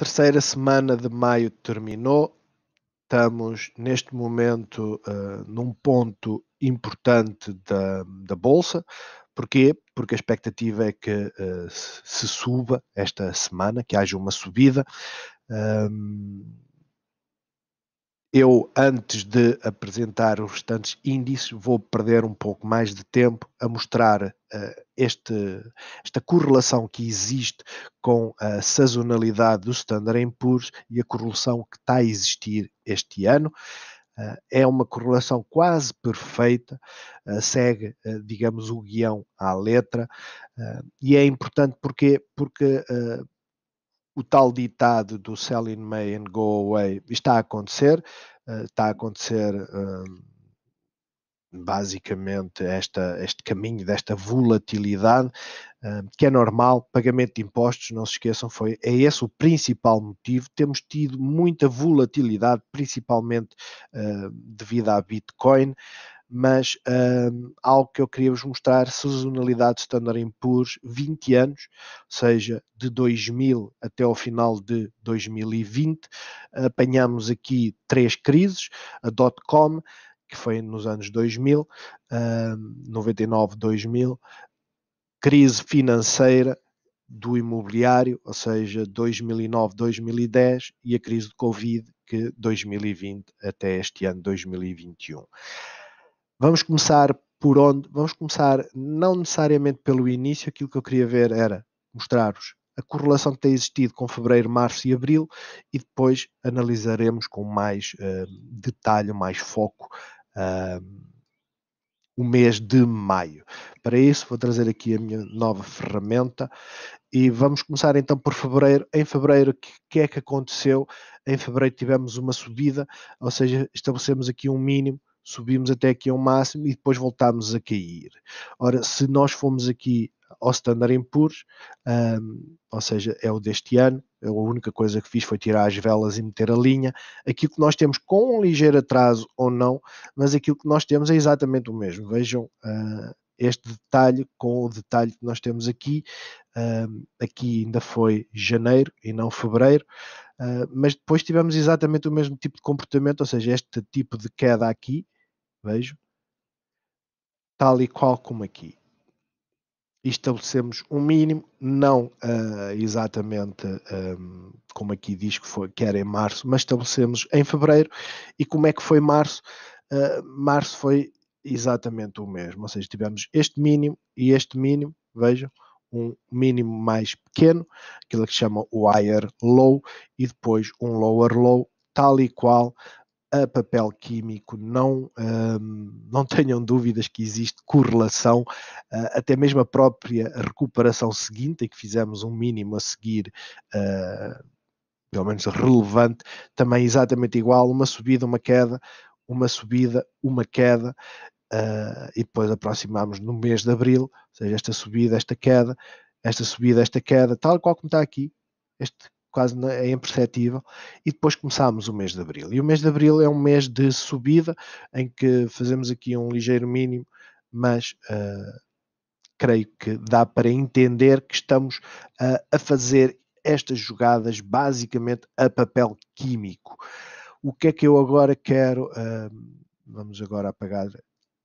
Terceira semana de maio terminou. Estamos neste momento uh, num ponto importante da, da Bolsa. Porquê? Porque a expectativa é que uh, se suba esta semana, que haja uma subida eu, antes de apresentar os restantes índices, vou perder um pouco mais de tempo a mostrar uh, este, esta correlação que existe com a sazonalidade do Standard Poor's e a correlação que está a existir este ano. Uh, é uma correlação quase perfeita, uh, segue, digamos, o guião à letra, e é importante porque porque o tal ditado do sell in May and go away está a acontecer, eh, está a acontecer ehm, basicamente esta, este caminho desta volatilidade, ehm, que é normal, pagamento de impostos, não se esqueçam, foi, é esse o principal motivo. Temos tido muita volatilidade, principalmente eh, devido à Bitcoin mas um, algo que eu queria vos mostrar, sazonalidade Standard Poor's, 20 anos, ou seja, de 2000 até ao final de 2020, apanhamos aqui três crises, a dot-com, que foi nos anos 2000, um, 99, 2000, crise financeira do imobiliário, ou seja, 2009, 2010, e a crise de Covid, que 2020 até este ano, 2021. Vamos começar por onde? Vamos começar não necessariamente pelo início, aquilo que eu queria ver era mostrar-vos a correlação que tem existido com fevereiro, março e abril e depois analisaremos com mais uh, detalhe, mais foco uh, o mês de maio. Para isso, vou trazer aqui a minha nova ferramenta e vamos começar então por fevereiro. Em fevereiro, o que, que é que aconteceu? Em fevereiro tivemos uma subida, ou seja, estabelecemos aqui um mínimo subimos até aqui ao máximo e depois voltámos a cair. Ora, se nós formos aqui ao Standard Poor's, um, ou seja, é o deste ano, eu a única coisa que fiz foi tirar as velas e meter a linha. Aquilo que nós temos, com um ligeiro atraso ou não, mas aquilo que nós temos é exatamente o mesmo. Vejam uh, este detalhe com o detalhe que nós temos aqui. Uh, aqui ainda foi janeiro e não fevereiro, uh, mas depois tivemos exatamente o mesmo tipo de comportamento, ou seja, este tipo de queda aqui, vejo, tal e qual como aqui. E estabelecemos um mínimo, não uh, exatamente um, como aqui diz que, foi, que era em março, mas estabelecemos em fevereiro. E como é que foi março? Ah, março foi exatamente o mesmo. Ou seja, tivemos este mínimo e este mínimo, vejam, um mínimo mais pequeno, aquilo que se chama o higher low, e depois um lower low, tal e qual a papel químico, não, hum, não tenham dúvidas que existe correlação, uh, até mesmo a própria recuperação seguinte, em que fizemos um mínimo a seguir, uh, pelo menos relevante, também exatamente igual, uma subida, uma queda, uma subida, uma queda, uh, e depois aproximámos no mês de abril, ou seja, esta subida, esta queda, esta subida, esta queda, tal qual como está aqui, este quase é imperceptível, e depois começámos o mês de abril. E o mês de abril é um mês de subida, em que fazemos aqui um ligeiro mínimo, mas. Uh, creio que dá para entender que estamos uh, a fazer estas jogadas basicamente a papel químico. O que é que eu agora quero? Hum, vamos agora apagar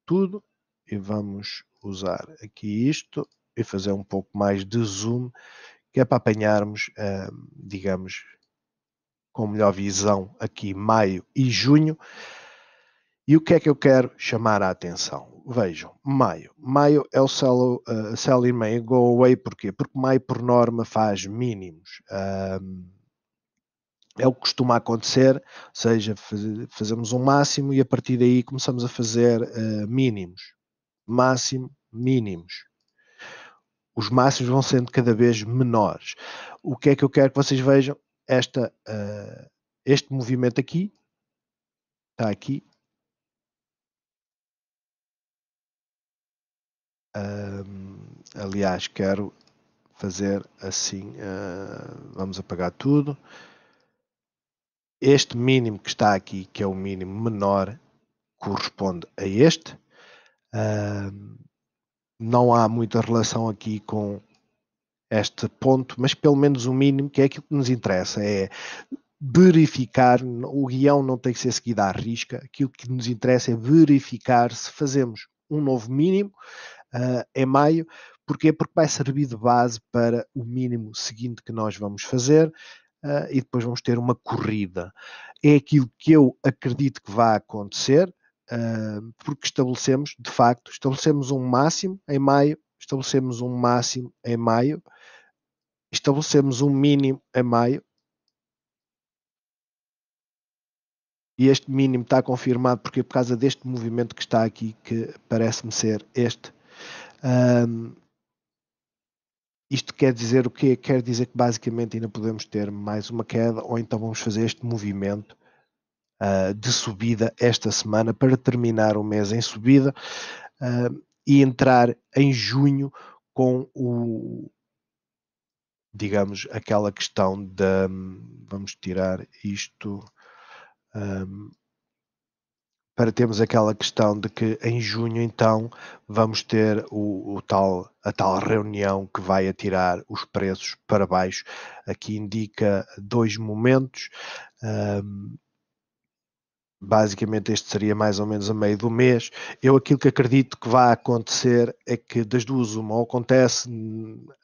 tudo e vamos usar aqui isto e fazer um pouco mais de zoom, que é para apanharmos, hum, digamos, com melhor visão aqui maio e junho. E o que é que eu quero chamar a atenção? Vejam, maio. Maio é o sell, uh, sell in May, go away, porquê? Porque maio, por norma, faz mínimos. Hum, é o que costuma acontecer, ou seja, fazemos um máximo e a partir daí começamos a fazer uh, mínimos. Máximo, mínimos. Os máximos vão sendo cada vez menores. O que é que eu quero que vocês vejam? Esta, uh, este movimento aqui, está aqui. Uh, aliás, quero fazer assim, eh, vamos apagar tudo. Este mínimo que está aqui, que é o mínimo menor, corresponde a este. Uh, não há muita relação aqui com este ponto, mas pelo menos o mínimo, que é aquilo que nos interessa, é verificar, o guião não tem que ser seguido à risca, aquilo que nos interessa é verificar se fazemos um novo mínimo uh, em maio, porquê? Porque vai servir de base para o mínimo seguinte que nós vamos fazer, uh, e depois vamos ter uma corrida. É aquilo que eu acredito que vai acontecer, uh, porque estabelecemos, de facto, estabelecemos um máximo em maio, estabelecemos um máximo em maio, estabelecemos um mínimo em maio, e este mínimo está confirmado porque é por causa deste movimento que está aqui, que parece-me ser este. Isto quer dizer o quê? Quer dizer que basicamente ainda podemos ter mais uma queda, ou então vamos fazer este movimento uh, de subida esta semana para terminar o mês em subida uh, e entrar em junho com o, digamos, aquela questão da. Hum, vamos tirar isto. Um, para termos aquela questão de que em junho então vamos ter o, o, tal, a tal reunião que vai atirar os preços para baixo. Aqui indica dois momentos. Um, Basicamente, este seria mais ou menos a meio do mês. Eu aquilo que acredito que vai acontecer é que das duas, uma ou acontece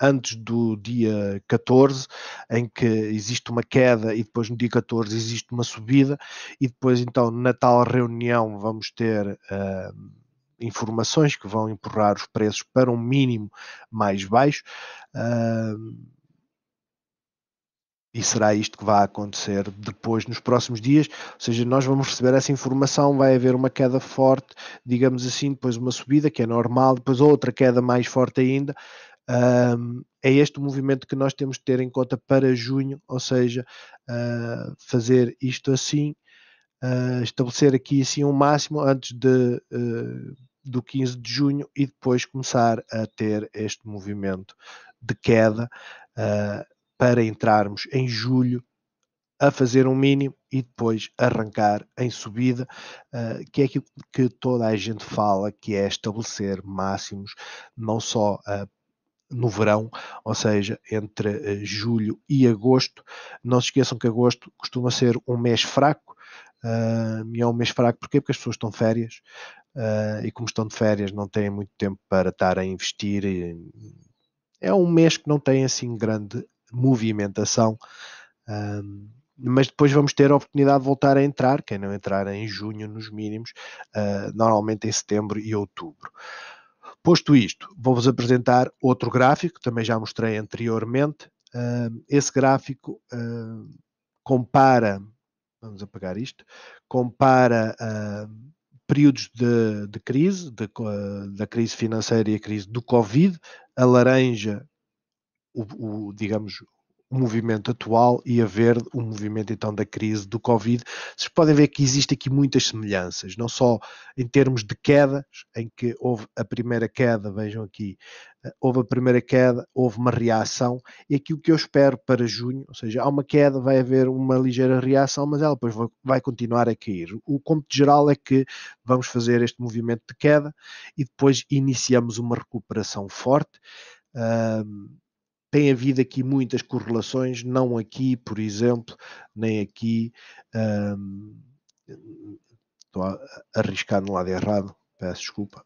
antes do dia 14, em que existe uma queda, e depois no dia 14 existe uma subida, e depois, então, na tal reunião, vamos ter. Uh, informações que vão empurrar os preços para um mínimo mais baixo. Uh, e será isto que vai acontecer depois nos próximos dias, ou seja, nós vamos receber essa informação, vai haver uma queda forte, digamos assim, depois uma subida que é normal, depois outra queda mais forte ainda. Um, é este o movimento que nós temos de ter em conta para junho, ou seja, uh, fazer isto assim, uh, estabelecer aqui assim um máximo antes de, uh, do 15 de junho e depois começar a ter este movimento de queda para entrarmos em julho a fazer um mínimo e depois arrancar em subida, uh, que é aquilo que toda a gente fala, que é estabelecer máximos, não só uh, no verão, ou seja, entre uh, julho e agosto. Não se esqueçam que agosto costuma ser um mês fraco, e é um mês fraco porque porque as pessoas estão de férias, e como estão de férias não têm muito tempo para estar a investir e, é um mês que não tem assim grande movimentação. Um, mas depois vamos ter a oportunidade de voltar a entrar, quem não entrar em junho nos mínimos, uh, normalmente em setembro e outubro. Posto isto, vou-vos apresentar outro gráfico, também já mostrei anteriormente. Uh, esse gráfico uh, compara, vamos apagar isto, compara períodos de, de crise, de, da crise financeira e a crise do Covid. A laranja o, o digamos, o movimento atual e haver o movimento então da crise do Covid. Vocês podem ver que existe aqui muitas semelhanças, não só em termos de quedas, em que houve a primeira queda, vejam aqui, eh, houve a primeira queda, houve uma reação, e aqui o que eu espero para junho, ou seja, há uma queda, vai haver uma ligeira reação, mas ela depois vai continuar a cair. O conto geral é que vamos fazer este movimento de queda e depois iniciamos uma recuperação forte tem havido aqui muitas correlações, não aqui, por exemplo, nem aqui. Hum, estou a arriscar no lado errado, peço desculpa.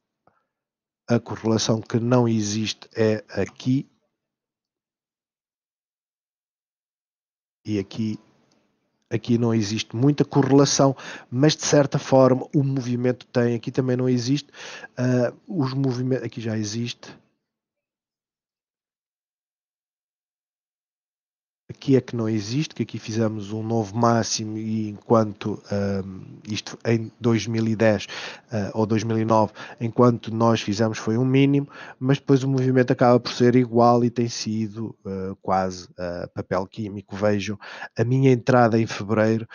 A correlação que não existe é aqui. E aqui, aqui não existe muita correlação, mas de certa forma o movimento tem. Aqui também não existe. Uh, os movimentos, aqui já existe Aqui é que não existe, que aqui fizemos um novo máximo e enquanto um, isto em 2010 uh, eh, ou 2009, enquanto nós fizemos foi um mínimo, mas depois o movimento acaba por ser igual e tem sido uh, quase uh, papel químico. Vejam a minha entrada em fevereiro,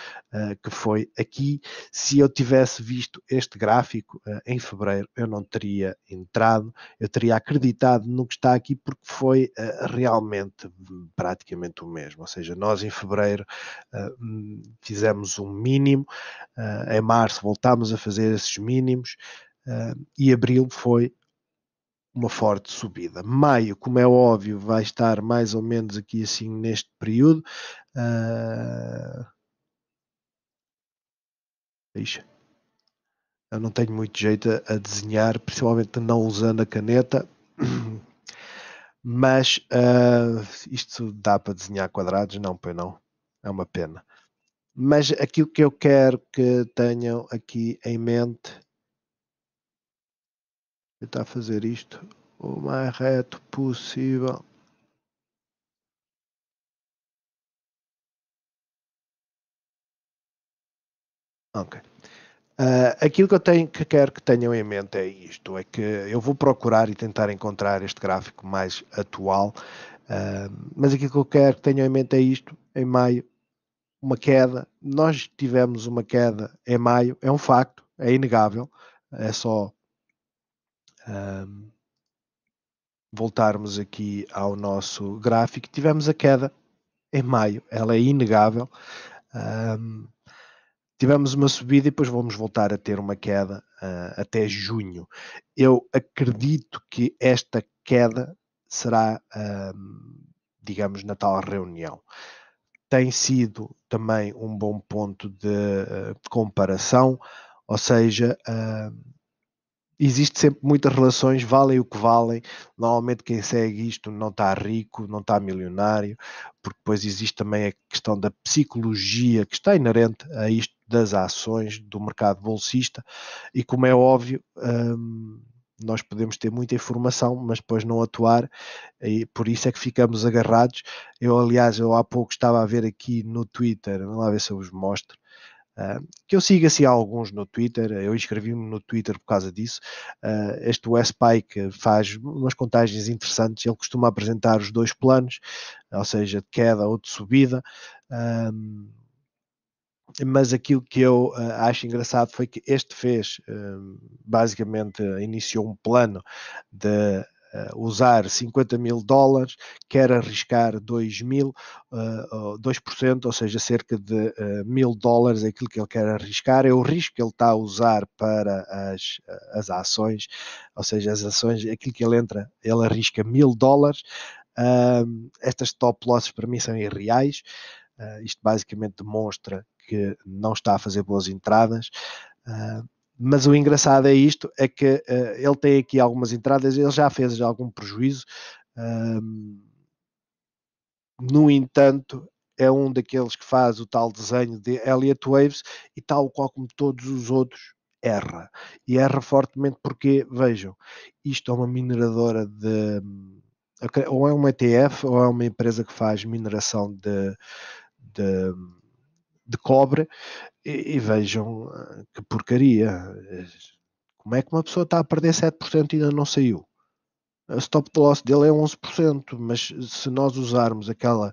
que foi aqui. Se eu tivesse visto este gráfico em fevereiro, eu não teria entrado, eu teria acreditado no que está aqui, porque foi realmente hum, praticamente o mesmo mesmo. Ou seja, nós em fevereiro uh, fizemos um mínimo, uh, em março voltámos a fazer esses mínimos uh, e abril foi uma forte subida. Maio, como é óbvio, vai estar mais ou menos aqui assim neste período. Deixa. Eu não tenho muito jeito a desenhar, principalmente não usando a caneta. Mas uh, isto dá para desenhar quadrados? Não, pois não. É uma pena. Mas aquilo que eu quero que tenham aqui em mente. Tentar fazer isto o mais reto possível. Ok. Uh, aquilo que eu tenho, que quero que tenham em mente é isto: é que eu vou procurar e tentar encontrar este gráfico mais atual, uh, mas aquilo que eu quero que tenham em mente é isto: em maio, uma queda. Nós tivemos uma queda em maio, é um facto, é inegável, é só uh, voltarmos aqui ao nosso gráfico. Tivemos a queda em maio, ela é inegável tivemos uma subida e depois vamos voltar a ter uma queda uh, até junho. Eu acredito que esta queda será, uh, digamos, na tal reunião. Tem sido também um bom ponto de, uh, comparação, ou seja, existe sempre muitas relações, valem o que valem. Normalmente quem segue isto não está rico, não está milionário, porque depois existe também a questão da psicologia que está inerente a isto das ações do mercado bolsista e, como é óbvio, um, nós podemos ter muita informação, mas depois não atuar, e por isso é que ficamos agarrados. Eu, aliás, eu há pouco estava a ver aqui no Twitter, vamos lá ver se eu vos mostro, uh, que eu siga assim alguns no Twitter, eu inscrevi-me no Twitter por causa disso. Uh, este West Pike faz umas contagens interessantes, ele costuma apresentar os dois planos, ou seja, de queda ou de subida. Hum, mas aquilo que eu uh, acho engraçado foi que este fez, uh, basicamente, uh, iniciou um plano de eh, usar 50 mil dólares, quer arriscar 2 mil, uh, 2%, ou seja, cerca de mil dólares, é aquilo que ele quer arriscar, é o risco que ele está a usar para as, as ações, ou seja, as ações, aquilo que ele entra, ele arrisca mil dólares. Ehm, estas top losses para mim são irreais. isto basicamente demonstra que não está a fazer boas entradas. Uh, mas o engraçado é isto, é que uh, ele tem aqui algumas entradas, ele já fez algum prejuízo. Uh, no entanto, é um daqueles que faz o tal desenho de Elliott Waves e tal qual como todos os outros erra. E erra fortemente porque, vejam, isto é uma mineradora de... Ou é uma ETF ou é uma empresa que faz mineração de, de de cobre e, e vejam ah, que porcaria. Como é que uma pessoa está a perder 7% e ainda não saiu? a stop loss dele é 11%, mas se nós usarmos aquela,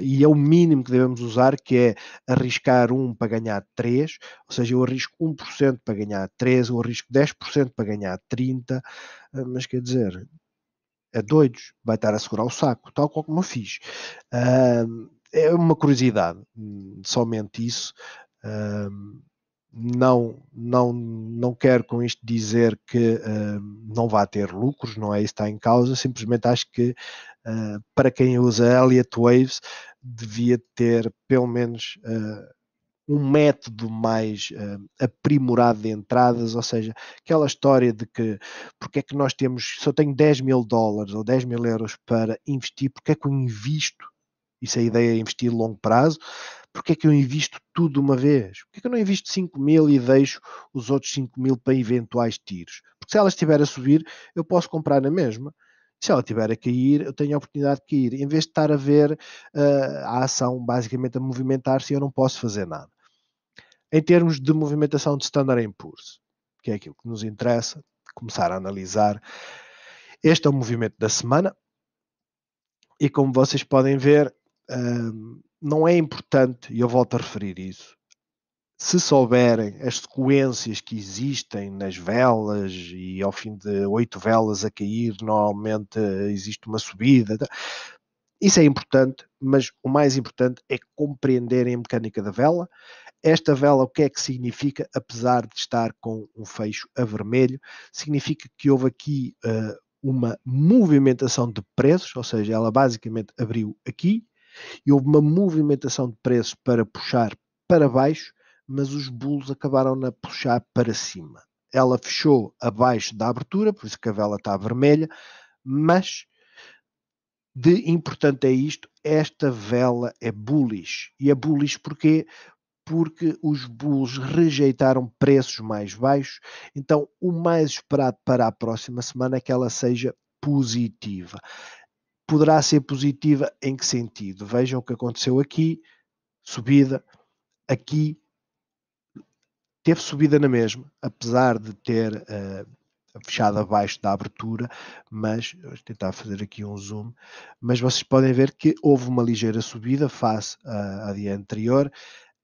e é o mínimo que devemos usar, que é arriscar 1 para ganhar 3, ou seja, eu arrisco 1% para ganhar 3, eu arrisco 10% para ganhar 30, ah, mas quer dizer, é doidos, vai estar a segurar o saco, tal como eu fiz. Uh, é uma curiosidade, hum, somente isso. Hum, não, não, não quero com isto dizer que uh, não vá ter lucros, não é isso que está em causa, simplesmente acho que uh, para quem usa Elliott Waves devia ter pelo menos uh, um método mais aprimorado de entradas, ou seja, aquela história de que porque é que nós temos, se eu tenho 10 mil dólares ou 10 mil euros para investir, porque é que eu invisto e se é a ideia é investir longo prazo, porque é que eu invisto tudo de uma vez? Porque é que eu não invisto 5 mil e deixo os outros 5 mil para eventuais tiros? Porque se ela estiver a subir, eu posso comprar na mesma. Se ela estiver a cair, eu tenho a oportunidade de cair. Em vez de estar a ver uh, a ação basicamente a movimentar-se, eu não posso fazer nada. Em termos de movimentação de Standard Poor's, que é aquilo que nos interessa, começar a analisar. Este é o movimento da semana. E como vocês podem ver, não é importante, e eu volto a referir isso, se souberem as sequências que existem nas velas e ao fim de oito velas a cair, normalmente eh, existe uma subida. Tá? Isso é importante, mas o mais importante é compreenderem a mecânica da vela. Esta vela, o que é que significa, apesar de estar com um fecho a vermelho? Significa que houve aqui uh, uma movimentação de preços, ou seja, ela basicamente abriu aqui e houve uma movimentação de preço para puxar para baixo, mas os bulls acabaram na puxar para cima. Ela fechou abaixo da abertura, por isso que a vela está vermelha, mas de importante é isto, esta vela é bullish. E é bullish porquê? Porque os bulls rejeitaram preços mais baixos, então o mais esperado para a próxima semana é que ela seja positiva poderá ser positiva em que sentido? Vejam o que aconteceu aqui, subida, aqui teve subida na mesma, apesar de ter uh, fechado abaixo da abertura, mas vou tentar fazer aqui um zoom, mas vocês podem ver que houve uma ligeira subida face à, eh, à dia anterior.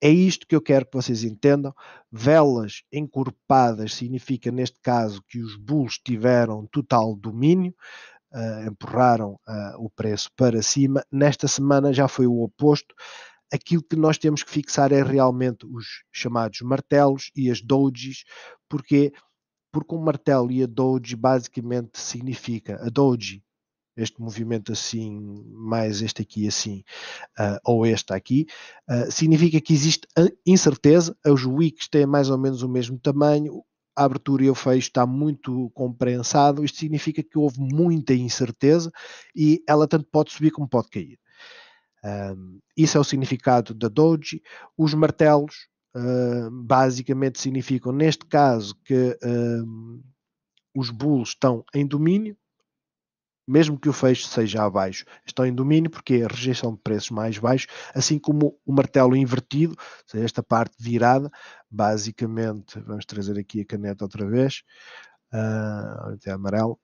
É isto que eu quero que vocês entendam. Velas encorpadas significa, neste caso, que os bulls tiveram total domínio uh, empurraram eh, o preço para cima. Nesta semana já foi o oposto. Aquilo que nós temos que fixar é realmente os chamados martelos e as doges, porque porque um martelo e a doge basicamente significa a doge este movimento assim, mais este aqui assim, uh, ou este aqui, uh, significa que existe incerteza, os wicks têm mais ou menos o mesmo tamanho, a abertura e o fecho está muito compreensado. isto significa que houve muita incerteza e ela tanto pode subir como pode cair. Um, isso é o significado da Doji. Os martelos uh, basicamente significam, neste caso, que um, os bulls estão em domínio, mesmo que o fecho seja abaixo. Estão em domínio porque é a rejeição de preços mais baixos, assim como o martelo invertido, ou seja, esta parte virada, basicamente, vamos trazer aqui a caneta outra vez, uh, ah, até amarelo,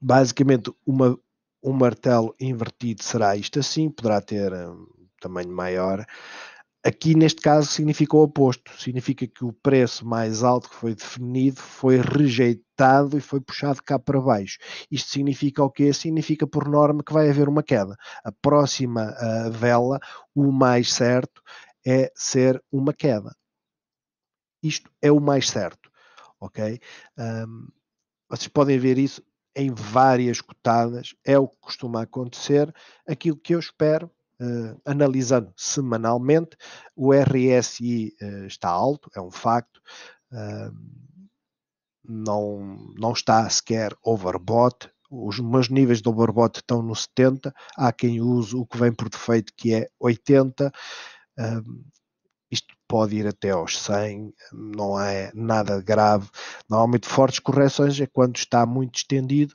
basicamente uma, um martelo invertido será isto assim, poderá ter ah, um tamanho maior, Aqui neste caso significa o oposto, significa que o preço mais alto que foi definido foi rejeitado e foi puxado cá para baixo. Isto significa o quê? Significa por norma que vai haver uma queda. A próxima uh, vela, o mais certo é ser uma queda. Isto é o mais certo, ok? Um, vocês podem ver isso em várias cotadas, é o que costuma acontecer. Aquilo que eu espero uh, analisando semanalmente. O RSI uh, eh, está alto, é um facto. Eh, não, não está sequer overbought, os meus níveis de overbought estão no 70, há quem use o que vem por defeito que é 80, um, isto pode ir até aos 100, não é nada grave. Normalmente fortes correções é quando está muito estendido,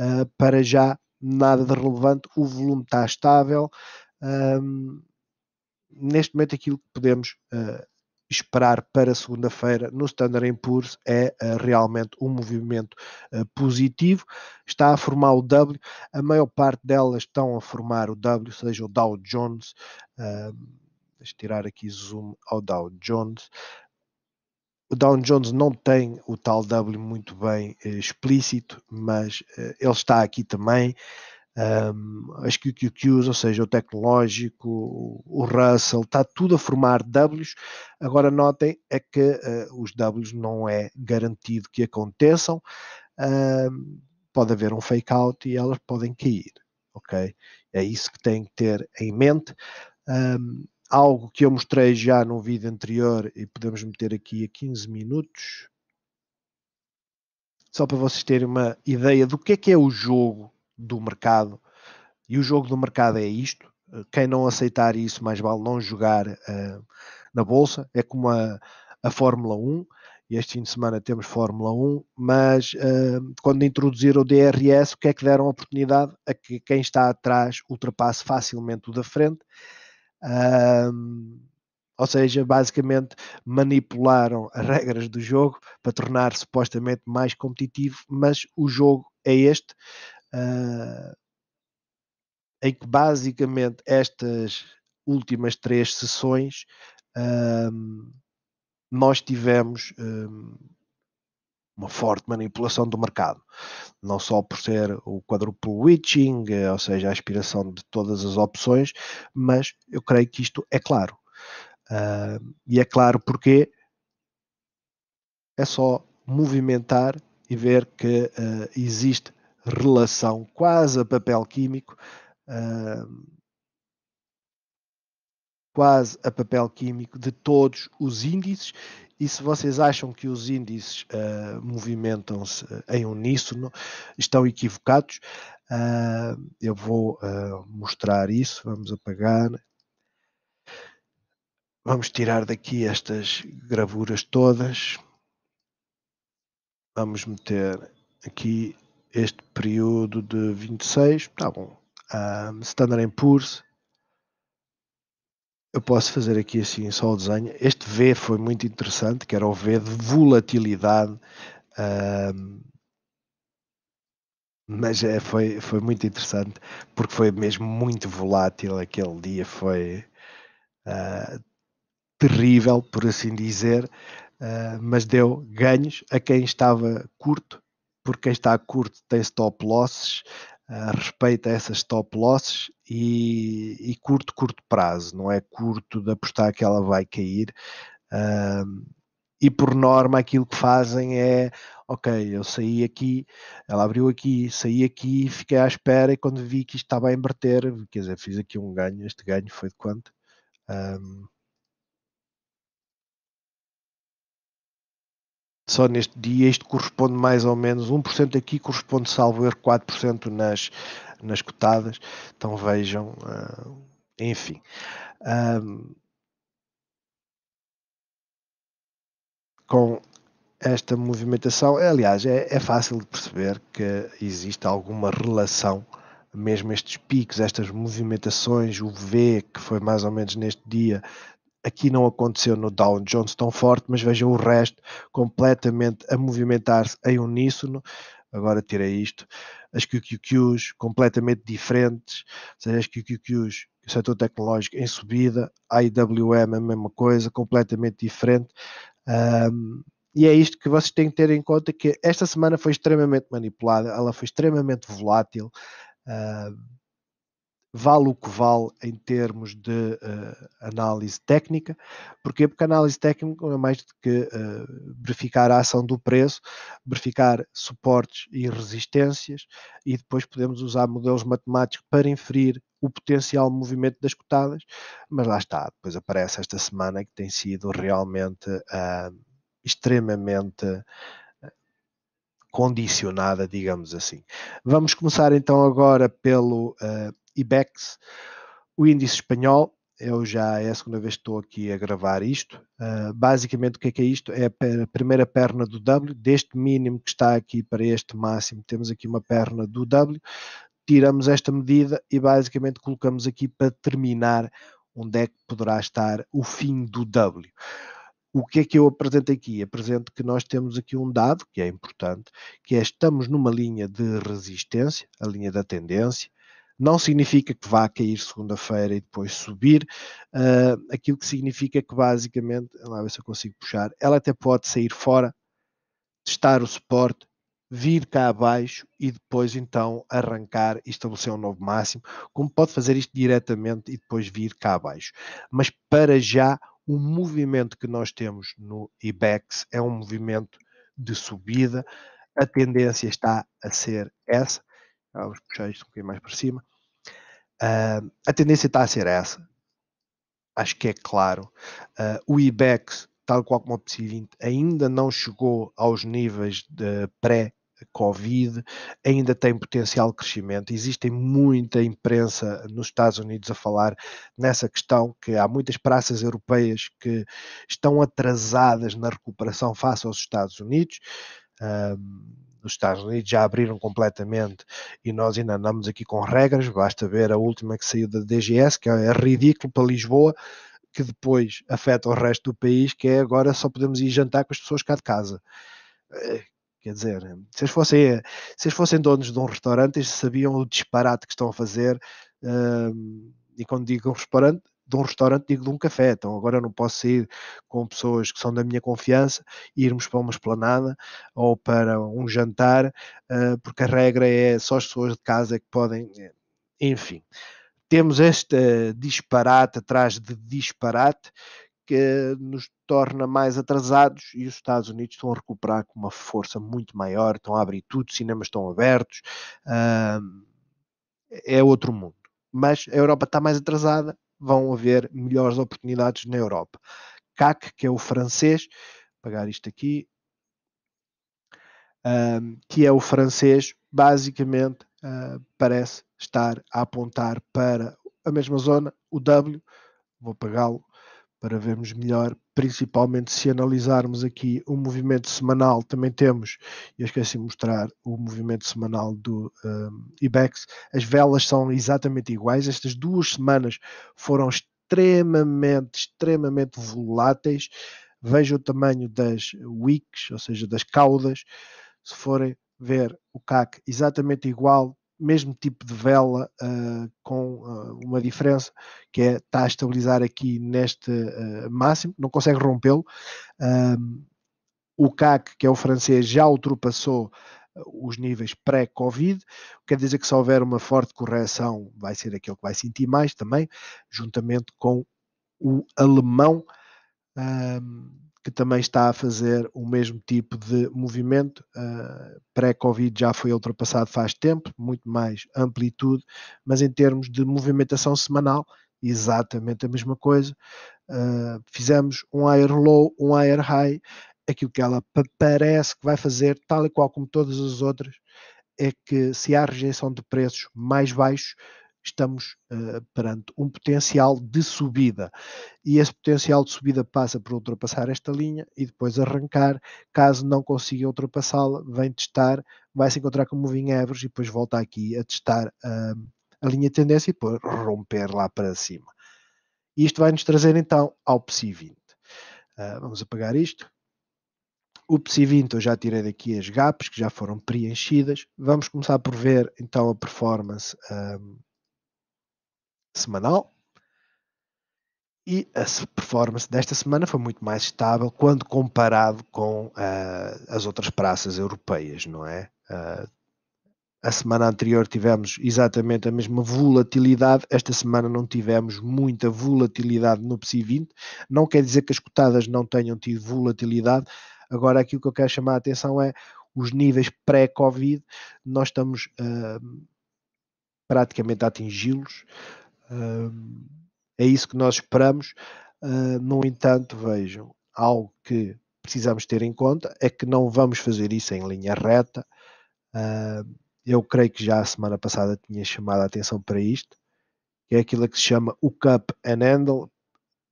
uh, para já nada de relevante, o volume está estável, um, neste momento, aquilo que podemos uh, esperar para segunda-feira no Standard Poor's é uh, realmente um movimento uh, positivo. Está a formar o W, a maior parte delas estão a formar o W, seja o Dow Jones. Uh, deixa tirar aqui zoom ao Dow Jones. O Dow Jones não tem o tal W muito bem eh, explícito, mas eh, ele está aqui também um, que usa, ou seja, o tecnológico, o Russell, está tudo a formar Ws. Agora notem é que uh, os Ws não é garantido que aconteçam. pode haver um fake out e elas podem cair, ok? É isso que tem que ter em mente. Um, algo que eu mostrei já no vídeo anterior e podemos meter aqui a 15 minutos, só para vocês terem uma ideia do que é que é o jogo do mercado e o jogo do mercado é isto. Quem não aceitar isso, mais vale não jogar uh, na bolsa. É como a, a Fórmula 1. E este fim de semana temos Fórmula 1, mas uh, quando introduziram o DRS, o que é que deram a oportunidade a que quem está atrás ultrapasse facilmente o da frente? Uh, ou seja, basicamente manipularam as regras do jogo para tornar supostamente mais competitivo, mas o jogo é este uh, em que basicamente estas últimas três sessões uh, nós tivemos uma forte manipulação do mercado, não só por ser o quadruple witching, eh, ou seja, a aspiração de todas as opções, mas eu creio que isto é claro. Uh, e é claro porque é só movimentar e ver que uh, existe relação quase a papel químico, uh, quase a papel químico de todos os índices. E se vocês acham que os índices uh, movimentam-se ah, em uníssono, estão equivocados. Uh, eu vou mostrar isso. Vamos apagar. Vamos tirar daqui estas gravuras todas. Vamos meter aqui este período de 26, tá bom. Um, Standard Poor's, eu posso fazer aqui assim só o desenho. Este V foi muito interessante, que era o V de volatilidade, um, mas é, foi, foi muito interessante porque foi mesmo muito volátil aquele dia, foi uh, terrível, por assim dizer, uh, mas deu ganhos a quem estava curto porque quem está curto tem stop losses, uh, respeita essas stop losses e, e, curto, curto prazo, não é curto de apostar que ela vai cair. Uh, e por norma aquilo que fazem é ok, eu saí aqui, ela abriu aqui, saí aqui, fiquei à espera e quando vi que isto estava a inverter, quer dizer, fiz aqui um ganho, este ganho foi de quanto? Um, só neste dia, isto corresponde mais ou menos 1% aqui, corresponde, salvo erro, 4% nas, nas cotadas. Então vejam, uh, enfim. Um, com esta movimentação, é, aliás, é, é, fácil de perceber que existe alguma relação, mesmo estes picos, estas movimentações, o V, que foi mais ou menos neste dia, Aqui não aconteceu no Dow Jones tão forte, mas vejam o resto completamente a movimentar-se em uníssono. Agora tirei isto. As QQQs completamente diferentes, ou seja, as QQQs, o setor tecnológico em subida, a IWM a mesma coisa, completamente diferente. Um, e é isto que vocês têm que ter em conta que esta semana foi extremamente manipulada, ela foi extremamente volátil vale o que vale em termos de uh, análise técnica. Porquê? Porque a análise técnica não é mais do que uh, verificar a ação do preço, verificar suportes e resistências e depois podemos usar modelos matemáticos para inferir o potencial movimento das cotadas, mas lá está, depois aparece esta semana que tem sido realmente uh, extremamente eh, condicionada, digamos assim. Vamos começar então agora pelo uh, IBEX, o índice espanhol. Eu já é a segunda vez que estou aqui a gravar isto. Uh, basicamente, o que é, que é isto? É a primeira perna do W, deste mínimo que está aqui para este máximo, temos aqui uma perna do W. Tiramos esta medida e basicamente colocamos aqui para terminar onde é que poderá estar o fim do W. O que é que eu apresento aqui? Apresento que nós temos aqui um dado que é importante, que é estamos numa linha de resistência, a linha da tendência, não significa que vá cair segunda-feira e depois subir, uh, aquilo que significa que basicamente, lá ver se eu consigo puxar, ela até pode sair fora, testar o suporte, vir cá abaixo e depois então arrancar e estabelecer um novo máximo, como pode fazer isto diretamente e depois vir cá abaixo. Mas para já, o movimento que nós temos no IBEX é um movimento de subida, a tendência está a ser essa, Vamos puxar isto um bocadinho mais para cima. Uh, a tendência está a ser essa. Acho que é claro. Uh, o IBEX, tal qual como o PSI 20, ainda não chegou aos níveis de pré Covid, ainda tem potencial crescimento. Existem muita imprensa nos Estados Unidos a falar nessa questão que há muitas praças europeias que estão atrasadas na recuperação face aos Estados Unidos. Um, dos Estados Unidos já abriram completamente e nós ainda andamos aqui com regras. Basta ver a última que saiu da DGS, que é, é ridículo para Lisboa, que depois afeta o resto do país, que é agora só podemos ir jantar com as pessoas cá de casa. Eh, quer dizer, se eles fossem, se eles fossem donos de um restaurante, eles sabiam o disparate que estão a fazer. Ehm, e quando digo um restaurante, de um restaurante, digo de um café. Então agora eu não posso sair com pessoas que são da minha confiança e irmos para uma esplanada ou para um jantar, uh, porque a regra é só as pessoas de casa que podem. Eh, enfim, temos este eh, disparate atrás de disparate que nos torna mais atrasados e os Estados Unidos estão a recuperar com uma força muito maior, estão a abrir tudo, cinemas estão abertos, uh, é outro mundo. Mas a Europa está mais atrasada, vão haver melhores oportunidades na Europa. CAC, que é o francês, pagar isto aqui, um, que é o francês, basicamente uh, parece estar a apontar para a mesma zona, o W, vou pagá-lo para vermos melhor, principalmente se analisarmos aqui o movimento semanal, também temos, eu esqueci de mostrar o movimento semanal do um, IBEX, as velas são exatamente iguais, estas duas semanas foram extremamente, extremamente voláteis, veja o tamanho das wicks, ou seja, das caudas, se forem ver o CAC exatamente igual, mesmo tipo de vela uh, com uh, uma diferença que é está a estabilizar aqui neste uh, máximo, não consegue rompê-lo. o CAC, que é o francês, já ultrapassou os níveis pré-Covid, quer dizer que se houver uma forte correção, vai ser aquele que vai sentir mais também, juntamente com o alemão que também está a fazer o mesmo tipo de movimento. Uh, Pré-Covid já foi ultrapassado faz tempo, muito mais amplitude, mas em termos de movimentação semanal, exatamente a mesma coisa. Uh, fizemos um air low, um air high. Aquilo que ela parece que vai fazer, tal e qual como todas as outras, é que se há rejeição de preços mais baixos, estamos uh, perante um potencial de subida. E esse potencial de subida passa por ultrapassar esta linha e depois arrancar. Caso não consiga ultrapassá-la, vem testar, vai se encontrar com o Moving Average e depois volta aqui a testar uh, a linha de tendência e depois romper lá para cima. E isto vai nos trazer então ao PSI 20. Uh, vamos apagar isto. O PSI 20 eu já tirei daqui as gaps que já foram preenchidas. Vamos começar por ver então a performance hum, semanal. E a performance desta semana foi muito mais estável quando comparado com uh, as outras praças europeias, não é? Uh, a semana anterior tivemos exatamente a mesma volatilidade, esta semana não tivemos muita volatilidade no PSI 20. Não quer dizer que as cotadas não tenham tido volatilidade. Agora, aqui o que eu quero chamar a atenção é os níveis pré-Covid, nós estamos uh, praticamente a atingi-los é isso que nós esperamos. Ah, no entanto, vejam, algo que precisamos ter em conta é que não vamos fazer isso em linha reta. eu creio que já a semana passada tinha chamado a atenção para isto, que é aquilo que se chama o Cup and Handle,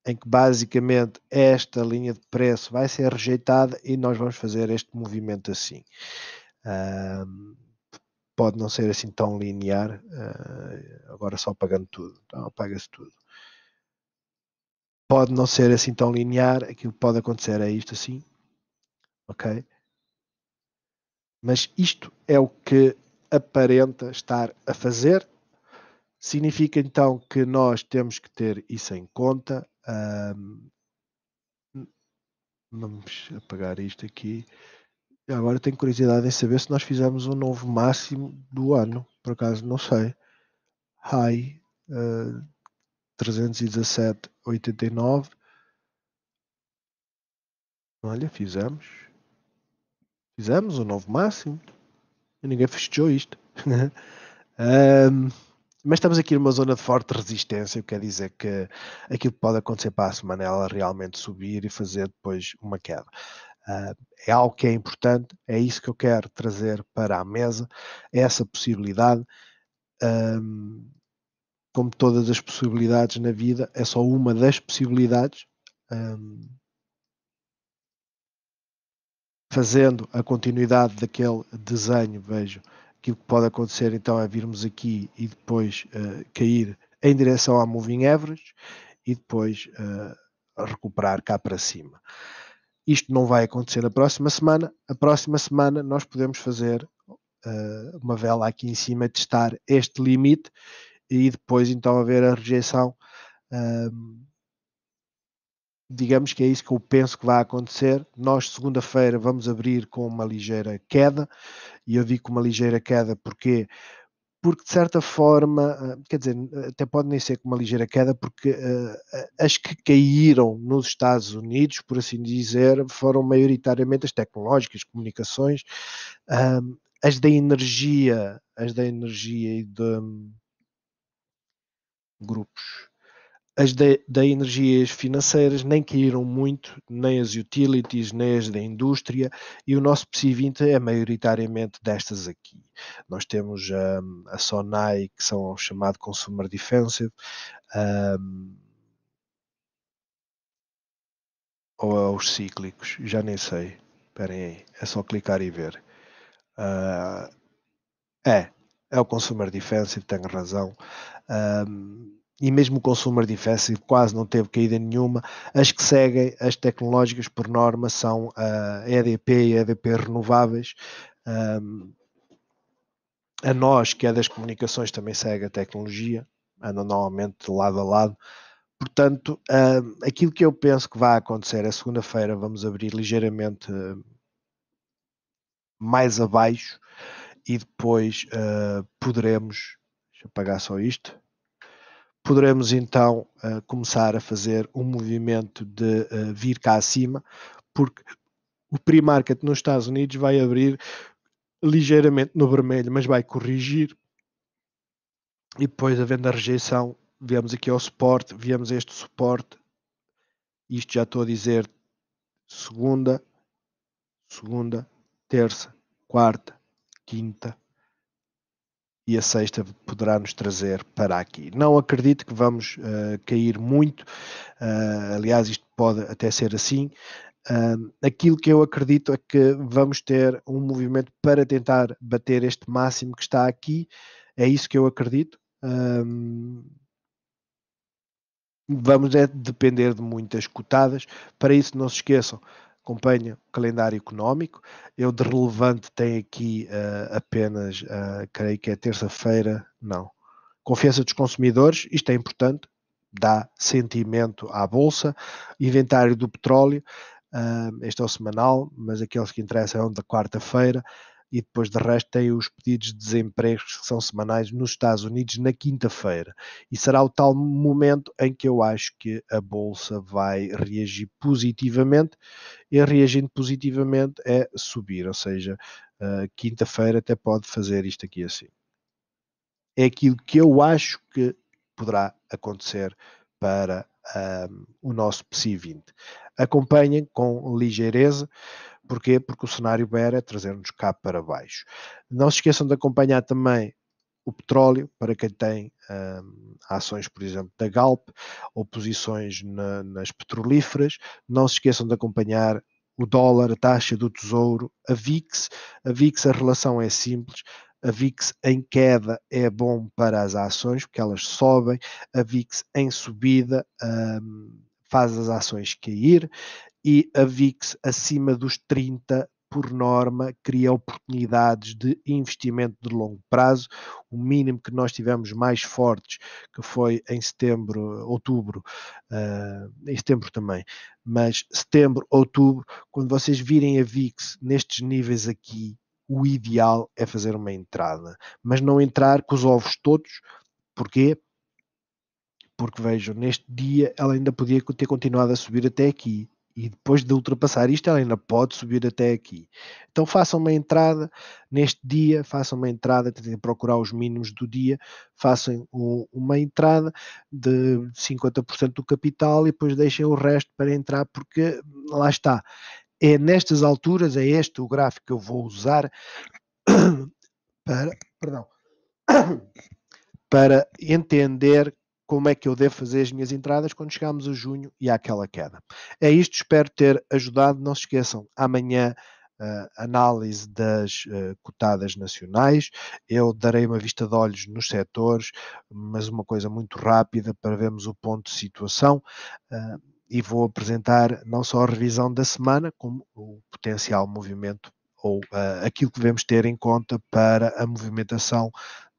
em que basicamente esta linha de preço vai ser rejeitada e nós vamos fazer este movimento assim pode não ser assim tão linear, uh, agora só pagando tudo, então paga-se tudo. Pode não ser assim tão linear, aquilo pode acontecer é isto assim, ok? Mas isto é o que aparenta estar a fazer. Significa então que nós temos que ter isso em conta. Um, vamos apagar isto aqui. Agora tenho curiosidade em saber se nós fizemos um novo máximo do ano. Por acaso não sei. High uh, eh, 317,89. Olha, fizemos. Fizemos um novo máximo. E ninguém festejou isto. um, mas estamos aqui numa zona de forte resistência, o que quer dizer que aquilo que pode acontecer para a semana é ela realmente subir e fazer depois uma queda. Ah, é algo que é importante, é isso que eu quero trazer para a mesa, é essa possibilidade. como todas as possibilidades na vida, é só uma das possibilidades. fazendo a continuidade daquele desenho, vejo que o que pode acontecer então é virmos aqui e depois uh, cair em direção à Moving Average e depois uh, recuperar cá para cima. Isto não vai acontecer na próxima semana. A próxima semana nós podemos fazer uh, uma vela aqui em cima, testar este limite e depois então haver a rejeição. Uh, digamos que é isso que eu penso que vai acontecer. Nós, segunda-feira, vamos abrir com uma ligeira queda, e eu digo uma ligeira queda porque porque de certa forma, ah, quer dizer, até pode nem ser com uma ligeira queda, porque uh, as que caíram nos Estados Unidos, por assim dizer, foram maioritariamente as tecnológicas, comunicações, uh, as da energia, as da energia e de um, grupos as de, de, energias financeiras nem caíram muito, nem as utilities, nem as da indústria, e o nosso PSI 20 é maioritariamente destas aqui. Nós temos um, a SONAI, que são chamado Consumer Defensive, um, ou é os cíclicos, já nem sei. Esperem aí, é só clicar e ver. Uh, é, é o Consumer Defensive, tenho razão. Um, e mesmo o Consumer Defensive quase não teve caída nenhuma. As que seguem, as tecnológicas por norma, são a EDP e a EDP renováveis. Um, a nós, que é das comunicações, também segue a tecnologia, andam normalmente de lado a lado. Portanto, aquilo que eu penso que vai acontecer é segunda-feira vamos abrir ligeiramente mais abaixo e depois uh, poderemos. Deixa eu apagar só isto poderemos então uh, começar a fazer um movimento de uh, vir cá acima, porque o pre-market nos Estados Unidos vai abrir ligeiramente no vermelho, mas vai corrigir. E depois, havendo a rejeição, viemos aqui ao suporte, viemos este suporte. Isto já estou a dizer segunda, segunda, terça, quarta, quinta, e a sexta poderá nos trazer para aqui. Não acredito que vamos uh, cair muito, uh, aliás, isto pode até ser assim. Uh, aquilo que eu acredito é que vamos ter um movimento para tentar bater este máximo que está aqui, é isso que eu acredito. vamos é depender de muitas cotadas, para isso não se esqueçam acompanha o calendário económico. Eu de relevante tenho aqui uh, apenas, uh, creio que é terça-feira, não. Confiança dos consumidores, isto é importante, dá sentimento à bolsa. Inventário do petróleo, uh, este é o semanal, mas aqueles que interessam é o da quarta-feira e depois de resto tem os pedidos de desemprego que são semanais nos Estados Unidos na quinta-feira. E será o tal momento em que eu acho que a Bolsa vai reagir positivamente e reagindo positivamente é subir, ou seja, quinta-feira até pode fazer isto aqui assim. É aquilo que eu acho que poderá acontecer para um, ah, o nosso PSI 20. Acompanhem com ligeireza. Porquê? Porque o cenário BER é trazer-nos cá para baixo. Não se esqueçam de acompanhar também o petróleo, para quem tem hum, ações, por exemplo, da Galp ou posições na, nas petrolíferas. Não se esqueçam de acompanhar o dólar, a taxa do tesouro, a VIX. A VIX, a relação é simples. A VIX em queda é bom para as ações, porque elas sobem. A VIX em subida hum, faz as ações cair e a VIX acima dos 30 por norma, cria oportunidades de investimento de longo prazo. O mínimo que nós tivemos mais fortes, que foi em setembro, outubro, uh, em setembro também, mas setembro, outubro, quando vocês virem a VIX nestes níveis aqui, o ideal é fazer uma entrada, mas não entrar com os ovos todos, porquê? Porque vejam, neste dia ela ainda podia ter continuado a subir até aqui, e depois de ultrapassar isto, ela ainda pode subir até aqui. Então façam uma entrada neste dia, façam uma entrada, tentem procurar os mínimos do dia, façam um, uma entrada de 50% do capital e depois deixem o resto para entrar, porque lá está. É nestas alturas, é este o gráfico que eu vou usar para, perdão, para entender como é que eu devo fazer as minhas entradas quando chegarmos a junho e aquela queda. É isto, espero ter ajudado. Não se esqueçam, amanhã. Uh, análise das uh, cotadas nacionais. Eu darei uma vista de olhos nos setores, mas uma coisa muito rápida para vermos o ponto de situação. Uh, e vou apresentar não só a revisão da semana, como o potencial movimento ou aquilo que devemos ter em conta para a movimentação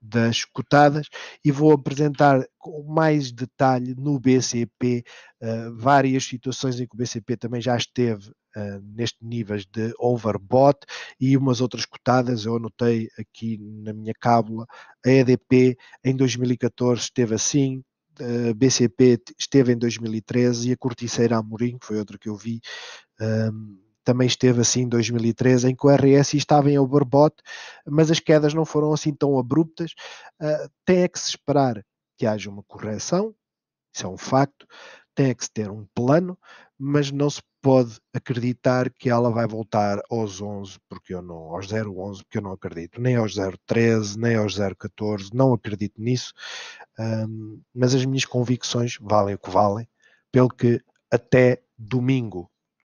das cotadas e vou apresentar com mais detalhe no BCP uh, eh, várias situações em que o BCP também já esteve uh, eh, nestes níveis de overbought e umas outras cotadas. Eu anotei aqui na minha cábula a EDP em 2014 esteve assim. Eh, BCP esteve em 2013 e a Corticeira Amorim, que foi outra que eu vi, também esteve assim em 2013, em que o RSI estava em overbought, mas as quedas não foram assim tão abruptas. Uh, tem é que se esperar que haja uma correção, isso é um facto, tem é que se ter um plano, mas não se pode acreditar que ela vai voltar aos 11, porque eu não, aos 011, porque eu não acredito, nem aos 013, nem aos 014, não acredito nisso, um, ah, mas as minhas convicções valem o que valem, pelo que até domingo